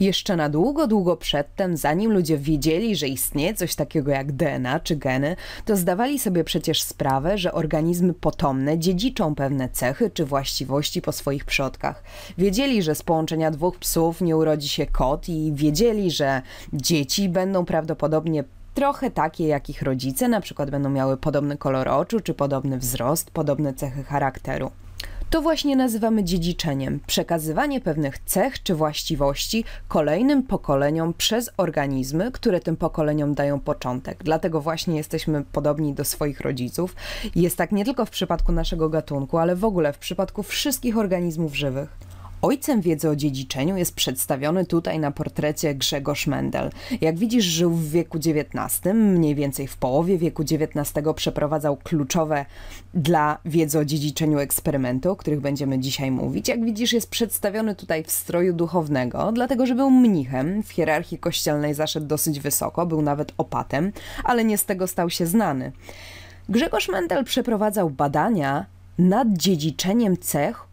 Jeszcze na długo, długo przedtem, zanim ludzie wiedzieli, że istnieje coś takiego jak DNA czy geny, to zdawali sobie przecież sprawę, że organizmy potomne dziedziczą pewne cechy czy właściwości po swoich przodkach. Wiedzieli, że z połączenia dwóch psów nie urodzi się kot i wiedzieli, że dzieci będą prawdopodobnie trochę takie jak ich rodzice, na przykład będą miały podobny kolor oczu czy podobny wzrost, podobne cechy charakteru. To właśnie nazywamy dziedziczeniem przekazywanie pewnych cech czy właściwości kolejnym pokoleniom przez organizmy, które tym pokoleniom dają początek. Dlatego właśnie jesteśmy podobni do swoich rodziców. Jest tak nie tylko w przypadku naszego gatunku, ale w ogóle w przypadku wszystkich organizmów żywych. Ojcem wiedzy o dziedziczeniu jest przedstawiony tutaj na portrecie Grzegorz Mendel. Jak widzisz, żył w wieku XIX, mniej więcej w połowie wieku XIX przeprowadzał kluczowe dla wiedzy o dziedziczeniu eksperymenty, o których będziemy dzisiaj mówić. Jak widzisz, jest przedstawiony tutaj w stroju duchownego, dlatego że był mnichem, w hierarchii kościelnej zaszedł dosyć wysoko, był nawet opatem, ale nie z tego stał się znany. Grzegorz Mendel przeprowadzał badania nad dziedziczeniem cech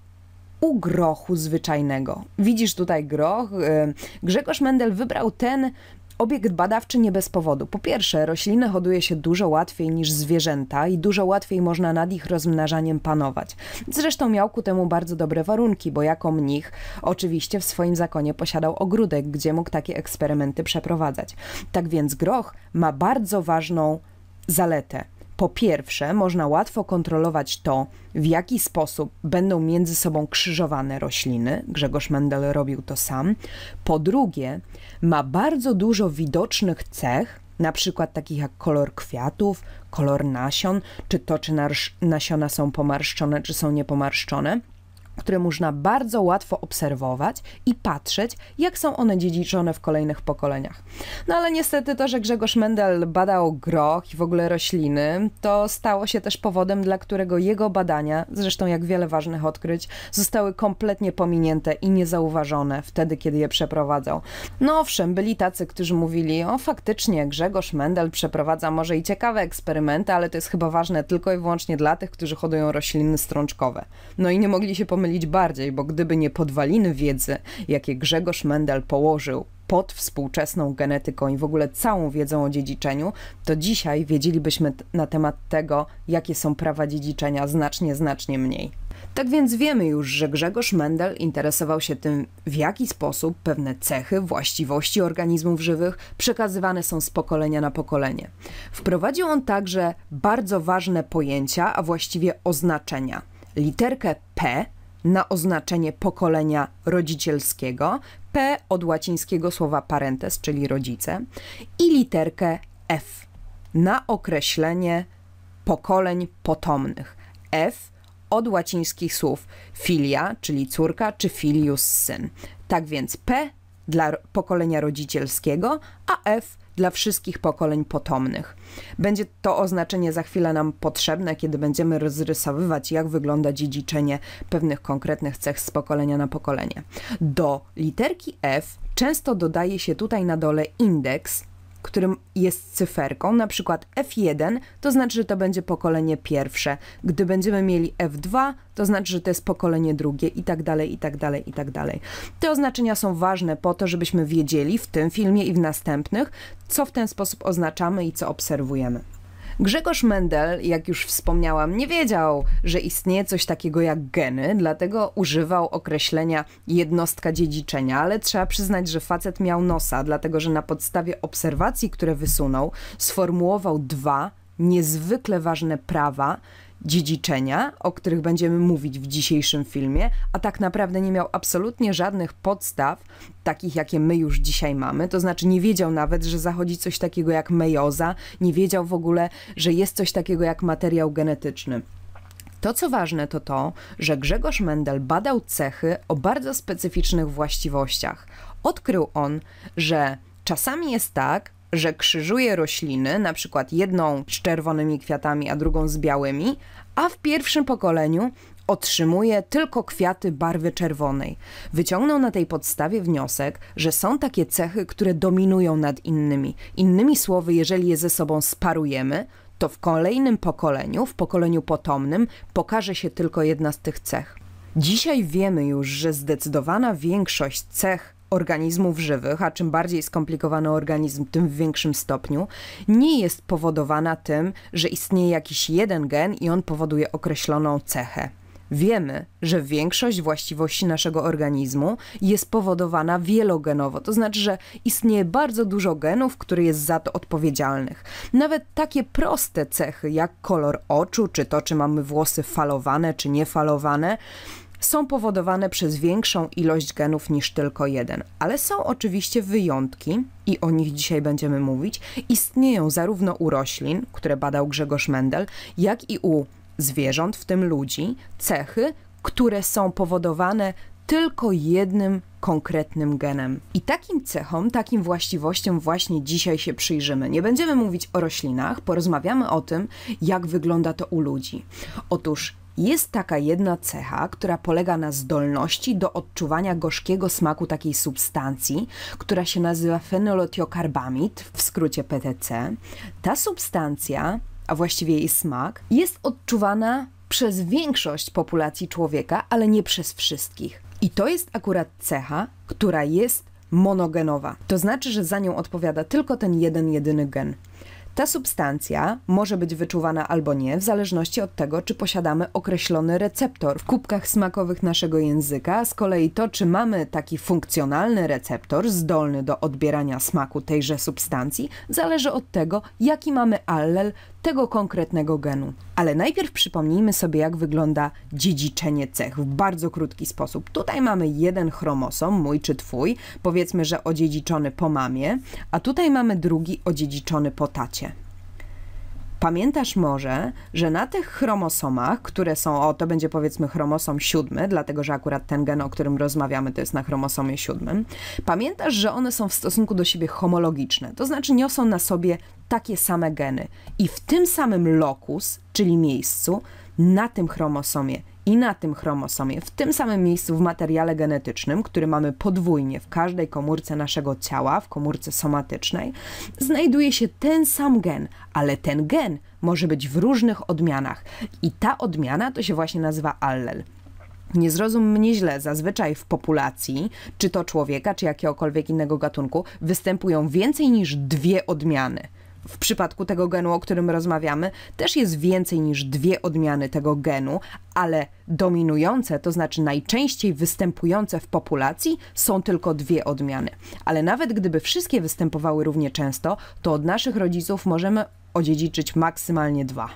u grochu zwyczajnego. Widzisz tutaj groch. Y, Grzegorz Mendel wybrał ten Obiekt badawczy nie bez powodu. Po pierwsze, rośliny hoduje się dużo łatwiej niż zwierzęta i dużo łatwiej można nad ich rozmnażaniem panować. Zresztą miał ku temu bardzo dobre warunki, bo jako mnich oczywiście w swoim zakonie posiadał ogródek, gdzie mógł takie eksperymenty przeprowadzać. Tak więc groch ma bardzo ważną zaletę. Po pierwsze, można łatwo kontrolować to, w jaki sposób będą między sobą krzyżowane rośliny. Grzegorz Mendel robił to sam. Po drugie, ma bardzo dużo widocznych cech, na przykład takich jak kolor kwiatów, kolor nasion, czy to, czy nasiona są pomarszczone, czy są niepomarszczone które można bardzo łatwo obserwować i patrzeć, jak są one dziedziczone w kolejnych pokoleniach. No ale niestety to, że Grzegorz Mendel badał groch i w ogóle rośliny, to stało się też powodem, dla którego jego badania, zresztą jak wiele ważnych odkryć, zostały kompletnie pominięte i niezauważone wtedy, kiedy je przeprowadzał. No owszem, byli tacy, którzy mówili, o faktycznie Grzegorz Mendel przeprowadza może i ciekawe eksperymenty, ale to jest chyba ważne tylko i wyłącznie dla tych, którzy hodują rośliny strączkowe. No i nie mogli się pomylić pomylić bardziej, bo gdyby nie podwaliny wiedzy, jakie Grzegorz Mendel położył pod współczesną genetyką i w ogóle całą wiedzą o dziedziczeniu, to dzisiaj wiedzielibyśmy na temat tego, jakie są prawa dziedziczenia znacznie, znacznie mniej. Tak więc wiemy już, że Grzegorz Mendel interesował się tym, w jaki sposób pewne cechy, właściwości organizmów żywych przekazywane są z pokolenia na pokolenie. Wprowadził on także bardzo ważne pojęcia, a właściwie oznaczenia. Literkę P na oznaczenie pokolenia rodzicielskiego, P od łacińskiego słowa parentes, czyli rodzice, i literkę F na określenie pokoleń potomnych. F od łacińskich słów filia, czyli córka, czy filius, syn. Tak więc P dla pokolenia rodzicielskiego, a F dla wszystkich pokoleń potomnych. Będzie to oznaczenie za chwilę nam potrzebne, kiedy będziemy rozrysowywać, jak wygląda dziedziczenie pewnych konkretnych cech z pokolenia na pokolenie. Do literki F często dodaje się tutaj na dole indeks, którym jest cyferką, na przykład F1, to znaczy, że to będzie pokolenie pierwsze. Gdy będziemy mieli F2, to znaczy, że to jest pokolenie drugie i tak dalej, i tak dalej, i tak dalej. Te oznaczenia są ważne po to, żebyśmy wiedzieli w tym filmie i w następnych, co w ten sposób oznaczamy i co obserwujemy. Grzegorz Mendel, jak już wspomniałam, nie wiedział, że istnieje coś takiego jak geny, dlatego używał określenia jednostka dziedziczenia, ale trzeba przyznać, że facet miał nosa, dlatego że na podstawie obserwacji, które wysunął, sformułował dwa niezwykle ważne prawa, dziedziczenia, o których będziemy mówić w dzisiejszym filmie, a tak naprawdę nie miał absolutnie żadnych podstaw, takich jakie my już dzisiaj mamy. To znaczy nie wiedział nawet, że zachodzi coś takiego jak mejoza, nie wiedział w ogóle, że jest coś takiego jak materiał genetyczny. To, co ważne, to to, że Grzegorz Mendel badał cechy o bardzo specyficznych właściwościach. Odkrył on, że czasami jest tak, że krzyżuje rośliny, na przykład jedną z czerwonymi kwiatami, a drugą z białymi, a w pierwszym pokoleniu otrzymuje tylko kwiaty barwy czerwonej. Wyciągnął na tej podstawie wniosek, że są takie cechy, które dominują nad innymi. Innymi słowy, jeżeli je ze sobą sparujemy, to w kolejnym pokoleniu, w pokoleniu potomnym, pokaże się tylko jedna z tych cech. Dzisiaj wiemy już, że zdecydowana większość cech organizmów żywych, a czym bardziej skomplikowany organizm, tym w większym stopniu, nie jest powodowana tym, że istnieje jakiś jeden gen i on powoduje określoną cechę. Wiemy, że większość właściwości naszego organizmu jest powodowana wielogenowo, to znaczy, że istnieje bardzo dużo genów, które jest za to odpowiedzialnych. Nawet takie proste cechy jak kolor oczu, czy to, czy mamy włosy falowane, czy niefalowane, są powodowane przez większą ilość genów niż tylko jeden. Ale są oczywiście wyjątki, i o nich dzisiaj będziemy mówić. Istnieją zarówno u roślin, które badał Grzegorz Mendel, jak i u zwierząt, w tym ludzi, cechy, które są powodowane tylko jednym konkretnym genem. I takim cechom, takim właściwościom właśnie dzisiaj się przyjrzymy. Nie będziemy mówić o roślinach, porozmawiamy o tym, jak wygląda to u ludzi. Otóż jest taka jedna cecha, która polega na zdolności do odczuwania gorzkiego smaku takiej substancji, która się nazywa fenolotiokarbamid, w skrócie PTC. Ta substancja, a właściwie jej smak, jest odczuwana przez większość populacji człowieka, ale nie przez wszystkich. I to jest akurat cecha, która jest monogenowa. To znaczy, że za nią odpowiada tylko ten jeden, jedyny gen. Ta substancja może być wyczuwana albo nie, w zależności od tego, czy posiadamy określony receptor w kubkach smakowych naszego języka. Z kolei to, czy mamy taki funkcjonalny receptor zdolny do odbierania smaku tejże substancji, zależy od tego, jaki mamy allel, tego konkretnego genu. Ale najpierw przypomnijmy sobie, jak wygląda dziedziczenie cech w bardzo krótki sposób. Tutaj mamy jeden chromosom, mój czy twój, powiedzmy, że odziedziczony po mamie, a tutaj mamy drugi odziedziczony po tacie. Pamiętasz może, że na tych chromosomach, które są, o to będzie powiedzmy chromosom siódmy, dlatego że akurat ten gen, o którym rozmawiamy, to jest na chromosomie siódmym, pamiętasz, że one są w stosunku do siebie homologiczne, to znaczy niosą na sobie takie same geny. I w tym samym lokus, czyli miejscu, na tym chromosomie i na tym chromosomie, w tym samym miejscu w materiale genetycznym, który mamy podwójnie w każdej komórce naszego ciała, w komórce somatycznej, znajduje się ten sam gen, ale ten gen może być w różnych odmianach. I ta odmiana to się właśnie nazywa allel. Nie zrozum mnie źle, zazwyczaj w populacji, czy to człowieka, czy jakiegokolwiek innego gatunku, występują więcej niż dwie odmiany w przypadku tego genu, o którym rozmawiamy, też jest więcej niż dwie odmiany tego genu, ale dominujące, to znaczy najczęściej występujące w populacji, są tylko dwie odmiany. Ale nawet gdyby wszystkie występowały równie często, to od naszych rodziców możemy odziedziczyć maksymalnie dwa.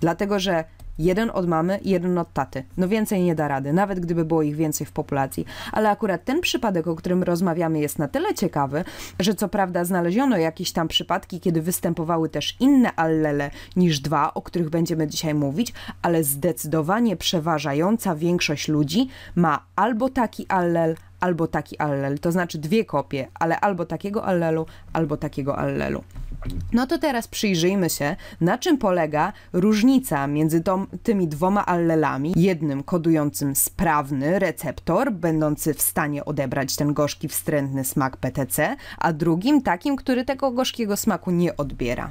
Dlatego, że Jeden od mamy, jeden od taty. No więcej nie da rady, nawet gdyby było ich więcej w populacji. Ale akurat ten przypadek, o którym rozmawiamy, jest na tyle ciekawy, że co prawda znaleziono jakieś tam przypadki, kiedy występowały też inne allele niż dwa, o których będziemy dzisiaj mówić, ale zdecydowanie przeważająca większość ludzi ma albo taki allel, albo taki allel. To znaczy dwie kopie, ale albo takiego allelu, albo takiego allelu. No to teraz przyjrzyjmy się, na czym polega różnica między tą, tymi dwoma allelami. Jednym kodującym sprawny receptor, będący w stanie odebrać ten gorzki, wstrętny smak PTC, a drugim takim, który tego gorzkiego smaku nie odbiera.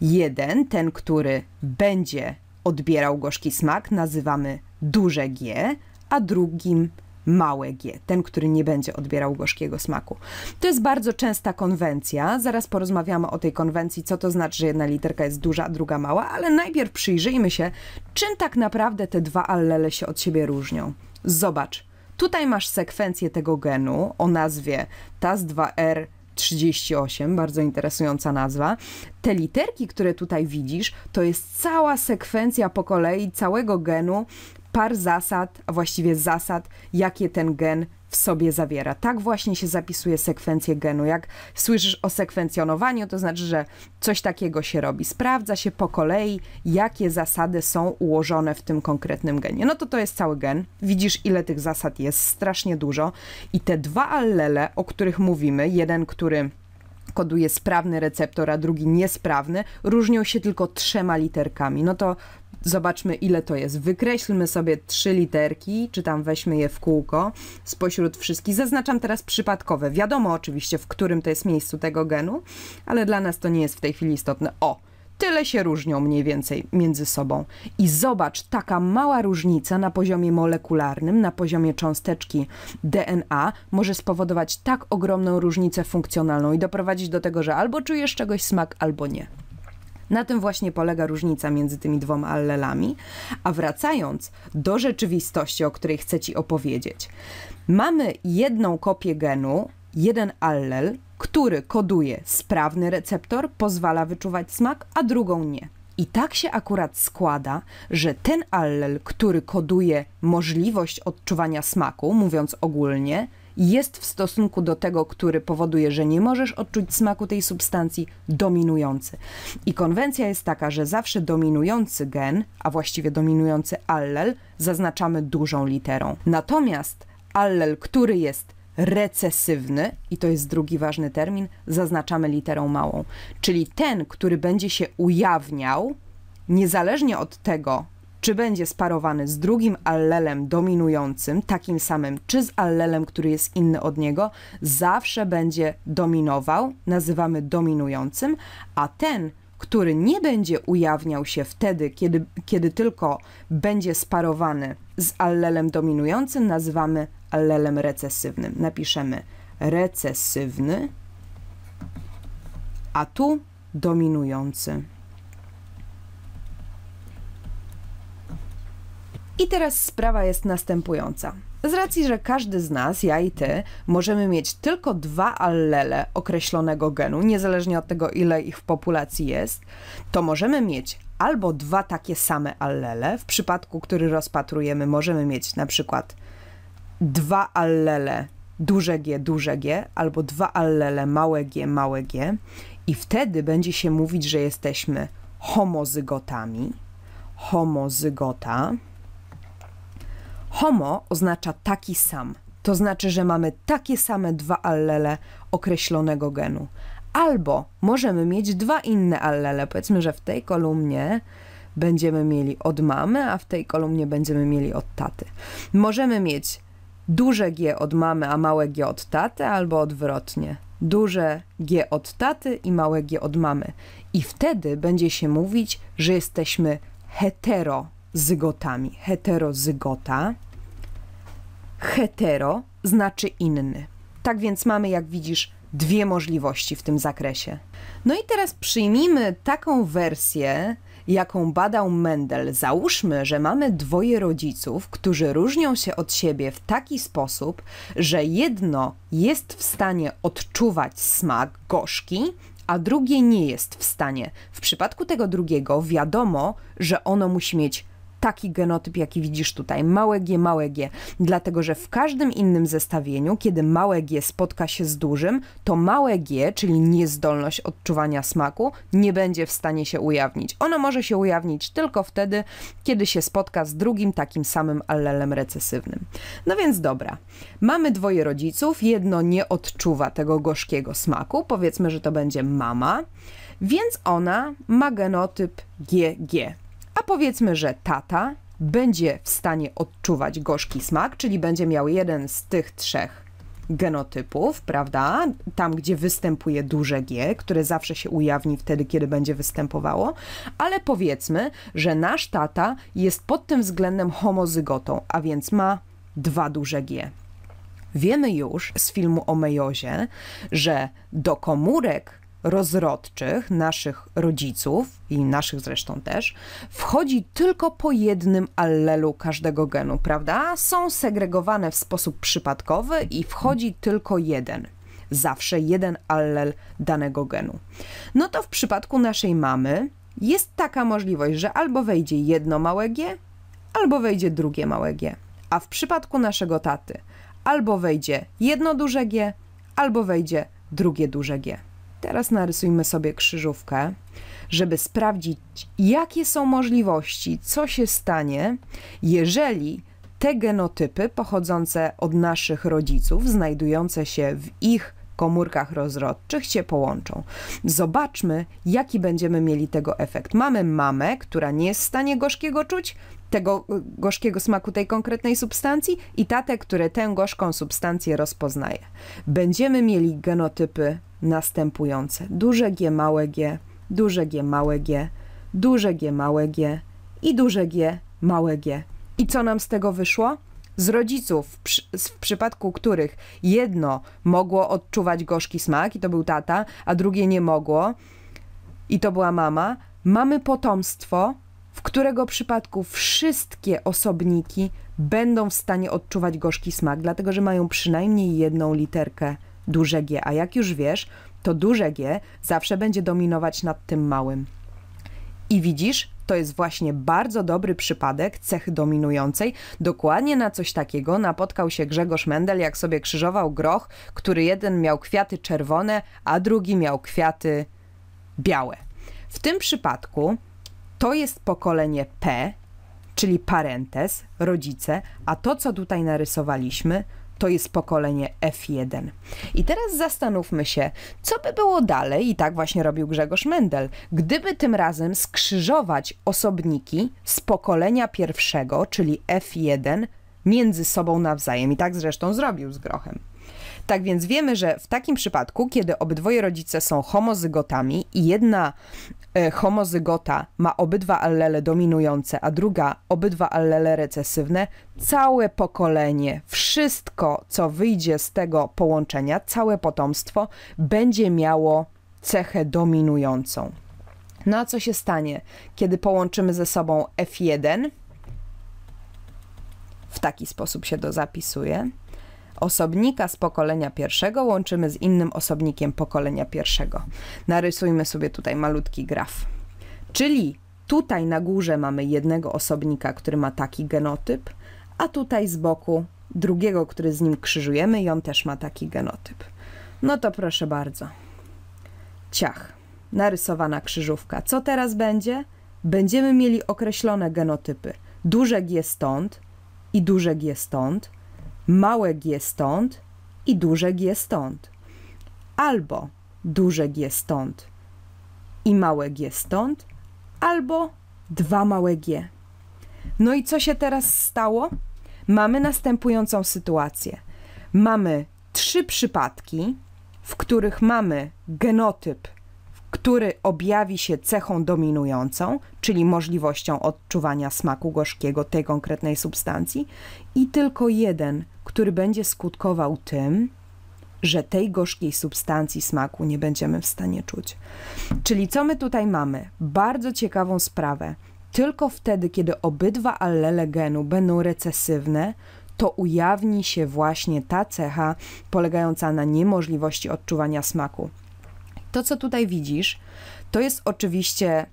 Jeden, ten, który będzie odbierał gorzki smak, nazywamy duże G, a drugim małe G, ten, który nie będzie odbierał gorzkiego smaku. To jest bardzo częsta konwencja. Zaraz porozmawiamy o tej konwencji, co to znaczy, że jedna literka jest duża, a druga mała, ale najpierw przyjrzyjmy się, czym tak naprawdę te dwa allele się od siebie różnią. Zobacz, tutaj masz sekwencję tego genu o nazwie TAS2R 38, bardzo interesująca nazwa. Te literki, które tutaj widzisz, to jest cała sekwencja po kolei całego genu par zasad, a właściwie zasad, jakie ten gen w sobie zawiera. Tak właśnie się zapisuje sekwencję genu. Jak słyszysz o sekwencjonowaniu, to znaczy, że coś takiego się robi. Sprawdza się po kolei, jakie zasady są ułożone w tym konkretnym genie. No to to jest cały gen. Widzisz, ile tych zasad jest, strasznie dużo. I te dwa allele, o których mówimy, jeden, który koduje sprawny receptor, a drugi niesprawny, różnią się tylko trzema literkami. No to Zobaczmy, ile to jest. Wykreślmy sobie trzy literki, czy tam weźmy je w kółko spośród wszystkich. Zaznaczam teraz przypadkowe. Wiadomo oczywiście, w którym to jest miejscu tego genu, ale dla nas to nie jest w tej chwili istotne. O! Tyle się różnią mniej więcej między sobą. I zobacz, taka mała różnica na poziomie molekularnym, na poziomie cząsteczki DNA może spowodować tak ogromną różnicę funkcjonalną i doprowadzić do tego, że albo czujesz czegoś smak, albo nie. Na tym właśnie polega różnica między tymi dwoma allelami. A wracając do rzeczywistości, o której chcę Ci opowiedzieć, mamy jedną kopię genu, jeden allel, który koduje sprawny receptor, pozwala wyczuwać smak, a drugą nie. I tak się akurat składa, że ten allel, który koduje możliwość odczuwania smaku, mówiąc ogólnie, jest w stosunku do tego, który powoduje, że nie możesz odczuć smaku tej substancji, dominujący. I konwencja jest taka, że zawsze dominujący gen, a właściwie dominujący allel, zaznaczamy dużą literą. Natomiast allel, który jest recesywny, i to jest drugi ważny termin, zaznaczamy literą małą. Czyli ten, który będzie się ujawniał, niezależnie od tego, czy będzie sparowany z drugim allelem dominującym, takim samym, czy z allelem, który jest inny od niego, zawsze będzie dominował, nazywamy dominującym, a ten, który nie będzie ujawniał się wtedy, kiedy, kiedy tylko będzie sparowany z allelem dominującym, nazywamy allelem recesywnym. Napiszemy recesywny, a tu dominujący. I teraz sprawa jest następująca. Z racji, że każdy z nas, ja i ty, możemy mieć tylko dwa allele określonego genu, niezależnie od tego, ile ich w populacji jest, to możemy mieć albo dwa takie same allele. W przypadku, który rozpatrujemy, możemy mieć na przykład dwa allele duże G, duże G, albo dwa allele małe G, małe G, i wtedy będzie się mówić, że jesteśmy homozygotami, homozygota Homo oznacza taki sam. To znaczy, że mamy takie same dwa allele określonego genu. Albo możemy mieć dwa inne allele. Powiedzmy, że w tej kolumnie będziemy mieli od mamy, a w tej kolumnie będziemy mieli od taty. Możemy mieć duże G od mamy, a małe G od taty, albo odwrotnie. Duże G od taty i małe G od mamy. I wtedy będzie się mówić, że jesteśmy hetero zygotami. Heterozygota. Hetero znaczy inny. Tak więc mamy, jak widzisz, dwie możliwości w tym zakresie. No i teraz przyjmijmy taką wersję, jaką badał Mendel. Załóżmy, że mamy dwoje rodziców, którzy różnią się od siebie w taki sposób, że jedno jest w stanie odczuwać smak gorzki, a drugie nie jest w stanie. W przypadku tego drugiego wiadomo, że ono musi mieć taki genotyp, jaki widzisz tutaj. Małe G, małe G. Dlatego, że w każdym innym zestawieniu, kiedy małe G spotka się z dużym, to małe G, czyli niezdolność odczuwania smaku, nie będzie w stanie się ujawnić. Ono może się ujawnić tylko wtedy, kiedy się spotka z drugim takim samym allelem recesywnym. No więc dobra. Mamy dwoje rodziców, jedno nie odczuwa tego gorzkiego smaku, powiedzmy, że to będzie mama, więc ona ma genotyp GG, a powiedzmy, że tata będzie w stanie odczuwać gorzki smak, czyli będzie miał jeden z tych trzech genotypów, prawda? Tam, gdzie występuje duże G, które zawsze się ujawni wtedy, kiedy będzie występowało, ale powiedzmy, że nasz tata jest pod tym względem homozygotą, a więc ma dwa duże G. Wiemy już z filmu o mejozie, że do komórek rozrodczych naszych rodziców i naszych zresztą też, wchodzi tylko po jednym allelu każdego genu, prawda? Są segregowane w sposób przypadkowy i wchodzi tylko jeden. Zawsze jeden allel danego genu. No to w przypadku naszej mamy jest taka możliwość, że albo wejdzie jedno małe G, albo wejdzie drugie małe G. A w przypadku naszego taty albo wejdzie jedno duże G, albo wejdzie drugie duże G. Teraz narysujmy sobie krzyżówkę, żeby sprawdzić, jakie są możliwości, co się stanie, jeżeli te genotypy pochodzące od naszych rodziców, znajdujące się w ich komórkach rozrodczych się połączą. Zobaczmy, jaki będziemy mieli tego efekt. Mamy mamę, która nie jest w stanie gorzkiego czuć, tego y, gorzkiego smaku tej konkretnej substancji i tatę, które tę gorzką substancję rozpoznaje. Będziemy mieli genotypy następujące: duże G, małe G, duże G, małe G, duże G, małe G i duże G, małe G. I co nam z tego wyszło? z rodziców, w przypadku których jedno mogło odczuwać gorzki smak i to był tata, a drugie nie mogło i to była mama, mamy potomstwo, w którego przypadku wszystkie osobniki będą w stanie odczuwać gorzki smak, dlatego że mają przynajmniej jedną literkę duże G, a jak już wiesz, to duże G zawsze będzie dominować nad tym małym. I widzisz, to jest właśnie bardzo dobry przypadek cechy dominującej. Dokładnie na coś takiego napotkał się Grzegorz Mendel, jak sobie krzyżował groch, który jeden miał kwiaty czerwone, a drugi miał kwiaty białe. W tym przypadku to jest pokolenie P, czyli parentes, rodzice, a to, co tutaj narysowaliśmy, to jest pokolenie F1. I teraz zastanówmy się, co by było dalej, i tak właśnie robił Grzegorz Mendel, gdyby tym razem skrzyżować osobniki z pokolenia pierwszego, czyli F1, między sobą nawzajem. I tak zresztą zrobił z Grochem. Tak więc wiemy, że w takim przypadku, kiedy obydwoje rodzice są homozygotami i jedna E, homozygota ma obydwa allele dominujące, a druga obydwa allele recesywne, całe pokolenie, wszystko co wyjdzie z tego połączenia, całe potomstwo będzie miało cechę dominującą. No a co się stanie, kiedy połączymy ze sobą F1? W taki sposób się to zapisuje osobnika z pokolenia pierwszego łączymy z innym osobnikiem pokolenia pierwszego. Narysujmy sobie tutaj malutki graf. Czyli tutaj na górze mamy jednego osobnika, który ma taki genotyp, a tutaj z boku drugiego, który z nim krzyżujemy i on też ma taki genotyp. No to proszę bardzo. Ciach. Narysowana krzyżówka. Co teraz będzie? Będziemy mieli określone genotypy. Duże G stąd i duże G stąd małe g stąd i duże g stąd. Albo duże g stąd i małe g stąd, albo dwa małe g. No i co się teraz stało? Mamy następującą sytuację. Mamy trzy przypadki, w których mamy genotyp który objawi się cechą dominującą, czyli możliwością odczuwania smaku gorzkiego tej konkretnej substancji, i tylko jeden, który będzie skutkował tym, że tej gorzkiej substancji smaku nie będziemy w stanie czuć. Czyli co my tutaj mamy? Bardzo ciekawą sprawę. Tylko wtedy, kiedy obydwa allele genu będą recesywne, to ujawni się właśnie ta cecha polegająca na niemożliwości odczuwania smaku. To, co tutaj widzisz, to jest oczywiście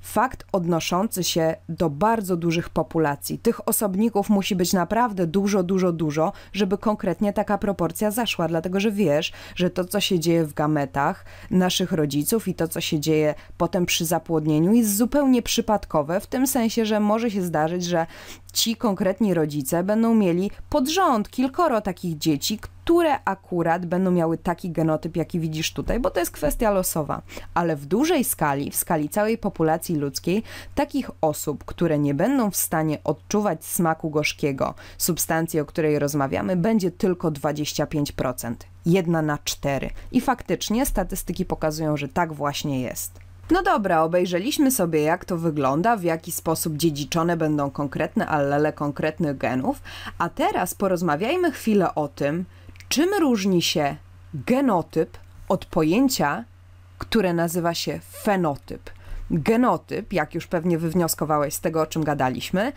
fakt odnoszący się do bardzo dużych populacji. Tych osobników musi być naprawdę dużo, dużo, dużo, żeby konkretnie taka proporcja zaszła, dlatego że wiesz, że to, co się dzieje w gametach naszych rodziców i to, co się dzieje potem przy zapłodnieniu, jest zupełnie przypadkowe, w tym sensie, że może się zdarzyć, że ci konkretni rodzice będą mieli pod rząd kilkoro takich dzieci, które akurat będą miały taki genotyp, jaki widzisz tutaj, bo to jest kwestia losowa. Ale w dużej skali, w skali całej populacji ludzkiej, takich osób, które nie będą w stanie odczuwać smaku gorzkiego, substancji, o której rozmawiamy, będzie tylko 25%. Jedna na cztery. I faktycznie statystyki pokazują, że tak właśnie jest. No dobra, obejrzeliśmy sobie jak to wygląda, w jaki sposób dziedziczone będą konkretne allele konkretnych genów, a teraz porozmawiajmy chwilę o tym, Czym różni się genotyp od pojęcia, które nazywa się fenotyp? Genotyp, jak już pewnie wywnioskowałeś z tego, o czym gadaliśmy,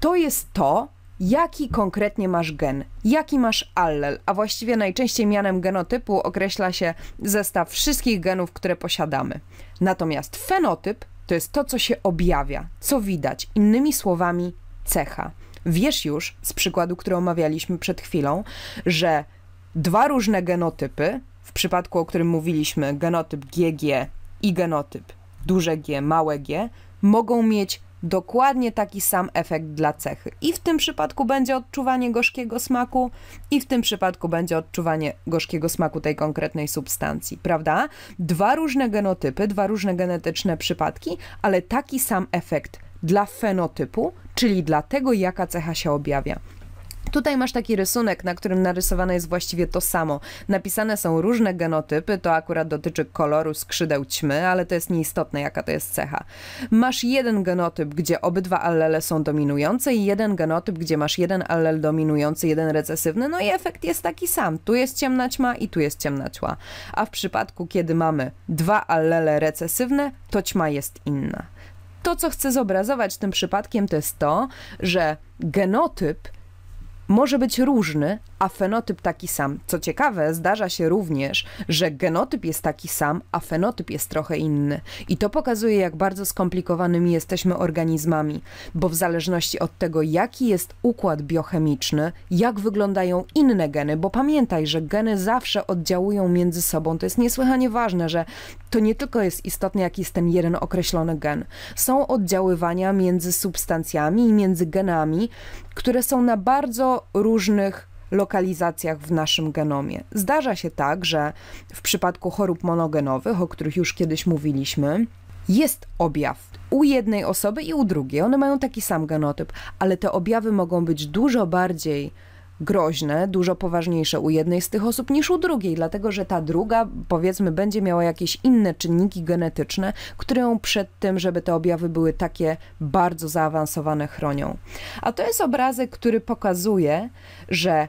to jest to, jaki konkretnie masz gen, jaki masz allel, a właściwie najczęściej mianem genotypu określa się zestaw wszystkich genów, które posiadamy. Natomiast fenotyp to jest to, co się objawia, co widać, innymi słowami, cecha. Wiesz już z przykładu, który omawialiśmy przed chwilą, że dwa różne genotypy, w przypadku, o którym mówiliśmy, genotyp GG i genotyp duże G, małe G, mogą mieć dokładnie taki sam efekt dla cechy. I w tym przypadku będzie odczuwanie gorzkiego smaku, i w tym przypadku będzie odczuwanie gorzkiego smaku tej konkretnej substancji, prawda? Dwa różne genotypy, dwa różne genetyczne przypadki, ale taki sam efekt dla fenotypu, czyli dla tego, jaka cecha się objawia. Tutaj masz taki rysunek, na którym narysowane jest właściwie to samo. Napisane są różne genotypy, to akurat dotyczy koloru skrzydeł ćmy, ale to jest nieistotne, jaka to jest cecha. Masz jeden genotyp, gdzie obydwa allele są dominujące i jeden genotyp, gdzie masz jeden allel dominujący, jeden recesywny, no i efekt jest taki sam. Tu jest ciemna ćma i tu jest ciemna ćma. A w przypadku, kiedy mamy dwa allele recesywne, to ćma jest inna. To, co chcę zobrazować tym przypadkiem, to jest to, że genotyp może być różny, a fenotyp taki sam. Co ciekawe, zdarza się również, że genotyp jest taki sam, a fenotyp jest trochę inny. I to pokazuje, jak bardzo skomplikowanymi jesteśmy organizmami, bo w zależności od tego, jaki jest układ biochemiczny, jak wyglądają inne geny, bo pamiętaj, że geny zawsze oddziałują między sobą. To jest niesłychanie ważne, że to nie tylko jest istotne, jaki jest ten jeden określony gen. Są oddziaływania między substancjami i między genami, które są na bardzo różnych lokalizacjach w naszym genomie. Zdarza się tak, że w przypadku chorób monogenowych, o których już kiedyś mówiliśmy, jest objaw u jednej osoby i u drugiej. One mają taki sam genotyp, ale te objawy mogą być dużo bardziej groźne, dużo poważniejsze u jednej z tych osób niż u drugiej, dlatego że ta druga, powiedzmy, będzie miała jakieś inne czynniki genetyczne, które ją przed tym, żeby te objawy były takie bardzo zaawansowane, chronią. A to jest obrazek, który pokazuje, że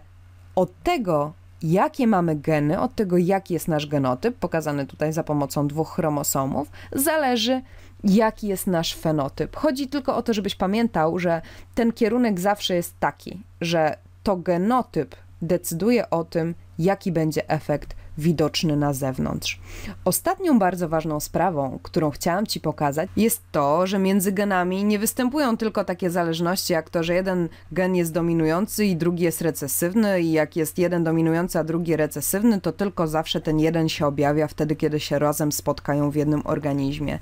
od tego, jakie mamy geny, od tego, jaki jest nasz genotyp, pokazany tutaj za pomocą dwóch chromosomów, zależy, jaki jest nasz fenotyp. Chodzi tylko o to, żebyś pamiętał, że ten kierunek zawsze jest taki, że to genotyp decyduje o tym, jaki będzie efekt widoczny na zewnątrz. Ostatnią bardzo ważną sprawą, którą chciałam Ci pokazać, jest to, że między genami nie występują tylko takie zależności, jak to, że jeden gen jest dominujący i drugi jest recesywny, i jak jest jeden dominujący, a drugi recesywny, to tylko zawsze ten jeden się objawia wtedy, kiedy się razem spotkają w jednym organizmie.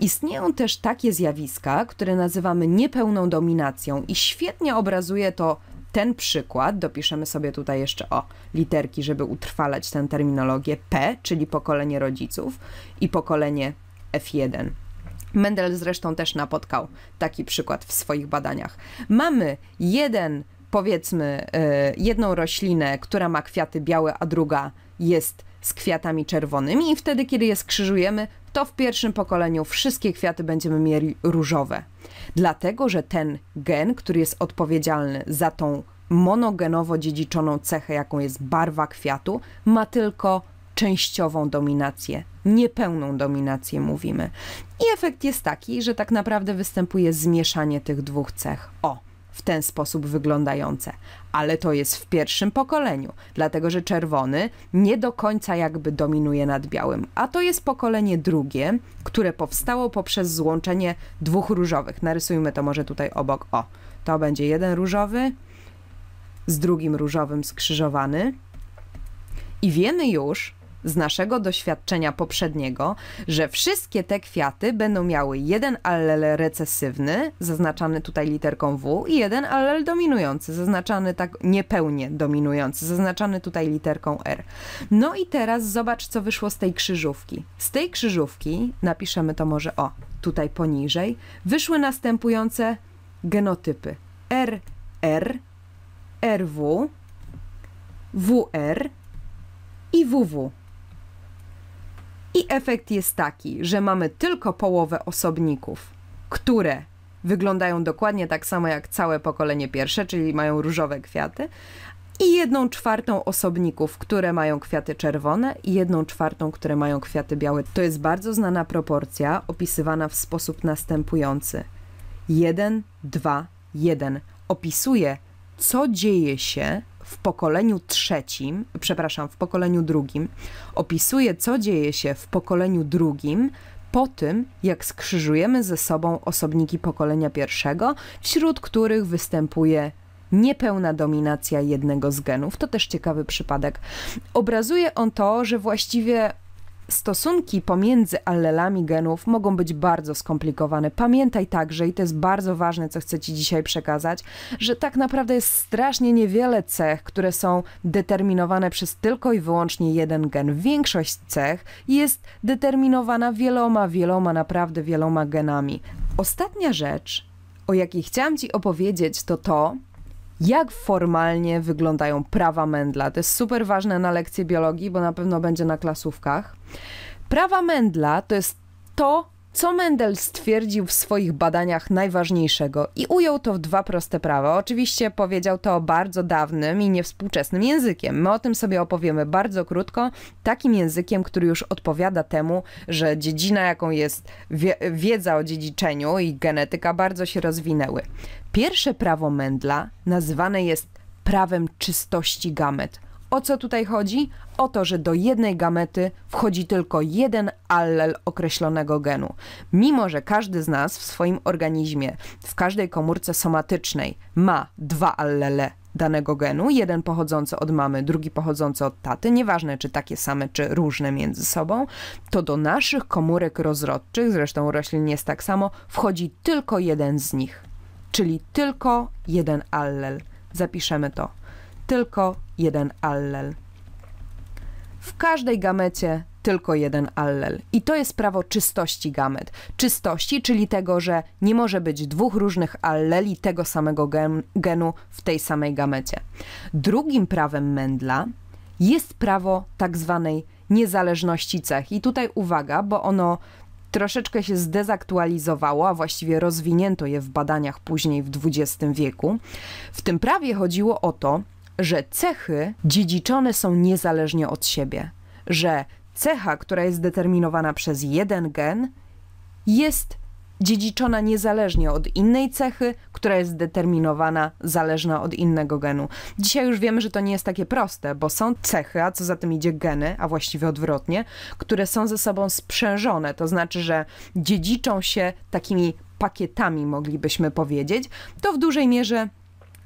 Istnieją też takie zjawiska, które nazywamy niepełną dominacją, i świetnie obrazuje to ten przykład, dopiszemy sobie tutaj jeszcze o literki, żeby utrwalać tę terminologię P, czyli pokolenie rodziców i pokolenie F1. Mendel zresztą też napotkał taki przykład w swoich badaniach. Mamy jeden, powiedzmy, e, jedną roślinę, która ma kwiaty białe, a druga jest z kwiatami czerwonymi i wtedy, kiedy je skrzyżujemy, to w pierwszym pokoleniu wszystkie kwiaty będziemy mieli różowe. Dlatego, że ten gen, który jest odpowiedzialny za tą monogenowo dziedziczoną cechę, jaką jest barwa kwiatu, ma tylko częściową dominację, niepełną dominację mówimy. I efekt jest taki, że tak naprawdę występuje zmieszanie tych dwóch cech. O! w ten sposób wyglądające. Ale to jest w pierwszym pokoleniu, dlatego że czerwony nie do końca jakby dominuje nad białym. A to jest pokolenie drugie, które powstało poprzez złączenie dwóch różowych. Narysujmy to może tutaj obok. O, to będzie jeden różowy z drugim różowym skrzyżowany. I wiemy już, z naszego doświadczenia poprzedniego, że wszystkie te kwiaty będą miały jeden allel recesywny, zaznaczany tutaj literką W, i jeden allel dominujący, zaznaczany tak niepełnie dominujący, zaznaczany tutaj literką R. No i teraz zobacz, co wyszło z tej krzyżówki. Z tej krzyżówki, napiszemy to może o, tutaj poniżej, wyszły następujące genotypy. RR, RW, WR i WW. I efekt jest taki, że mamy tylko połowę osobników, które wyglądają dokładnie tak samo jak całe pokolenie pierwsze, czyli mają różowe kwiaty, i jedną czwartą osobników, które mają kwiaty czerwone i jedną czwartą, które mają kwiaty białe. To jest bardzo znana proporcja, opisywana w sposób następujący. 1, 2, 1 opisuje, co dzieje się, w pokoleniu trzecim, przepraszam, w pokoleniu drugim, opisuje, co dzieje się w pokoleniu drugim po tym, jak skrzyżujemy ze sobą osobniki pokolenia pierwszego, wśród których występuje niepełna dominacja jednego z genów. To też ciekawy przypadek. Obrazuje on to, że właściwie Stosunki pomiędzy allelami genów mogą być bardzo skomplikowane. Pamiętaj także, i to jest bardzo ważne, co chcę Ci dzisiaj przekazać, że tak naprawdę jest strasznie niewiele cech, które są determinowane przez tylko i wyłącznie jeden gen. Większość cech jest determinowana wieloma, wieloma, naprawdę wieloma genami. Ostatnia rzecz, o jakiej chciałam Ci opowiedzieć, to to, jak formalnie wyglądają prawa Mendla. To jest super ważne na lekcje biologii, bo na pewno będzie na klasówkach. Prawa Mendla to jest to, co Mendel stwierdził w swoich badaniach najważniejszego i ujął to w dwa proste prawa. Oczywiście powiedział to bardzo dawnym i niewspółczesnym językiem. My o tym sobie opowiemy bardzo krótko, takim językiem, który już odpowiada temu, że dziedzina, jaką jest wie wiedza o dziedziczeniu i genetyka, bardzo się rozwinęły. Pierwsze prawo Mendla nazywane jest prawem czystości gamet. O co tutaj chodzi? O to, że do jednej gamety wchodzi tylko jeden allel określonego genu. Mimo, że każdy z nas w swoim organizmie, w każdej komórce somatycznej ma dwa allele danego genu, jeden pochodzący od mamy, drugi pochodzący od taty, nieważne czy takie same, czy różne między sobą, to do naszych komórek rozrodczych, zresztą u roślin jest tak samo, wchodzi tylko jeden z nich, czyli tylko jeden allel. Zapiszemy to tylko jeden allel. W każdej gamecie tylko jeden allel. I to jest prawo czystości gamet. Czystości, czyli tego, że nie może być dwóch różnych alleli tego samego gen, genu w tej samej gamecie. Drugim prawem Mendla jest prawo tak zwanej niezależności cech. I tutaj uwaga, bo ono troszeczkę się zdezaktualizowało, a właściwie rozwinięto je w badaniach później w XX wieku. W tym prawie chodziło o to, że cechy dziedziczone są niezależnie od siebie, że cecha, która jest determinowana przez jeden gen, jest dziedziczona niezależnie od innej cechy, która jest determinowana zależna od innego genu. Dzisiaj już wiemy, że to nie jest takie proste, bo są cechy, a co za tym idzie geny, a właściwie odwrotnie, które są ze sobą sprzężone, to znaczy, że dziedziczą się takimi pakietami, moglibyśmy powiedzieć, to w dużej mierze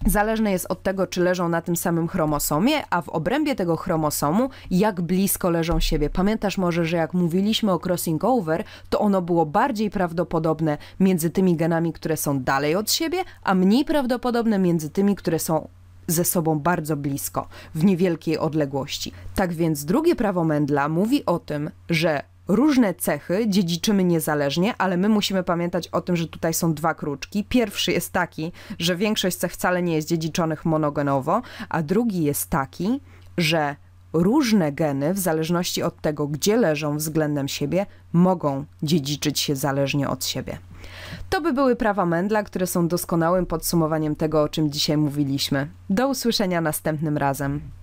zależne jest od tego, czy leżą na tym samym chromosomie, a w obrębie tego chromosomu, jak blisko leżą siebie. Pamiętasz może, że jak mówiliśmy o crossing over, to ono było bardziej prawdopodobne między tymi genami, które są dalej od siebie, a mniej prawdopodobne między tymi, które są ze sobą bardzo blisko, w niewielkiej odległości. Tak więc drugie prawo Mendla mówi o tym, że różne cechy dziedziczymy niezależnie, ale my musimy pamiętać o tym, że tutaj są dwa kruczki. Pierwszy jest taki, że większość cech wcale nie jest dziedziczonych monogenowo, a drugi jest taki, że różne geny, w zależności od tego, gdzie leżą względem siebie, mogą dziedziczyć się zależnie od siebie. To by były prawa Mendla, które są doskonałym podsumowaniem tego, o czym dzisiaj mówiliśmy. Do usłyszenia następnym razem.